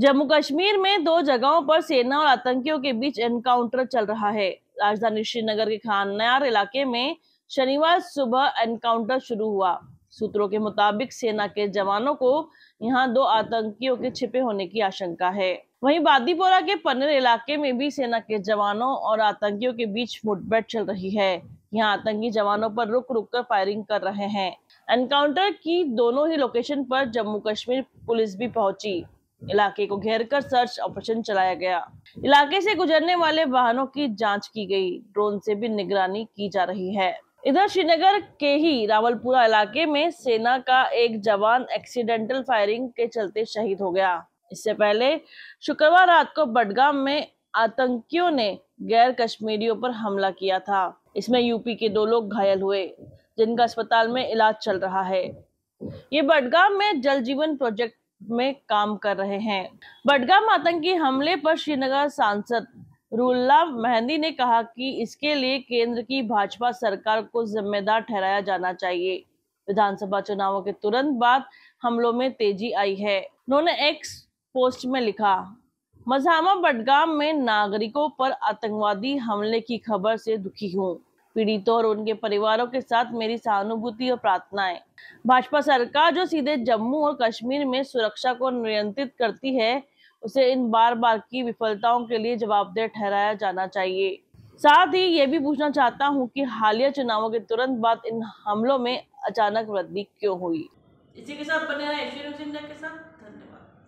जम्मू कश्मीर में दो जगहों पर सेना और आतंकियों के बीच एनकाउंटर चल रहा है राजधानी श्रीनगर के खानयार इलाके में शनिवार सुबह एनकाउंटर शुरू हुआ सूत्रों के मुताबिक सेना के जवानों को यहाँ दो आतंकियों के छिपे होने की आशंका है वहीं बादीपोरा के पनर इलाके में भी सेना के जवानों और आतंकियों के बीच मुठभेड़ चल रही है यहाँ आतंकी जवानों पर रुक रुक कर फायरिंग कर रहे हैं एनकाउंटर की दोनों ही लोकेशन पर जम्मू कश्मीर पुलिस भी पहुंची इलाके को घेर कर सर्च ऑपरेशन चलाया गया इलाके से गुजरने वाले वाहनों की जांच की गई ड्रोन से भी निगरानी की जा रही है इधर श्रीनगर के ही रावलपुरा इलाके में सेना का एक जवान एक्सीडेंटल फायरिंग के चलते शहीद हो गया इससे पहले शुक्रवार रात को बडगाम में आतंकियों ने गैर कश्मीरियों पर हमला किया था इसमें यूपी के दो लोग घायल हुए जिनका अस्पताल में इलाज चल रहा है ये बडगाम में जल जीवन प्रोजेक्ट में काम कर रहे हैं बडगाम आतंकी हमले पर श्रीनगर सांसद रूल्ला मेहंदी ने कहा कि इसके लिए केंद्र की भाजपा सरकार को जिम्मेदार ठहराया जाना चाहिए विधानसभा चुनावों के तुरंत बाद हमलों में तेजी आई है उन्होंने एक्स पोस्ट में लिखा मजामा बडगाम में नागरिकों पर आतंकवादी हमले की खबर से दुखी हूँ पीड़ितों और उनके परिवारों के साथ मेरी सहानुभूति और प्रार्थनाएं भाजपा सरकार जो सीधे जम्मू और कश्मीर में सुरक्षा को नियंत्रित करती है उसे इन बार बार की विफलताओं के लिए जवाबदेह ठहराया जाना चाहिए साथ ही ये भी पूछना चाहता हूँ कि हालिया चुनावों के तुरंत बाद इन हमलों में अचानक वृद्धि क्यों हुई इसी के साथ बने रहे के साथ धन्यवाद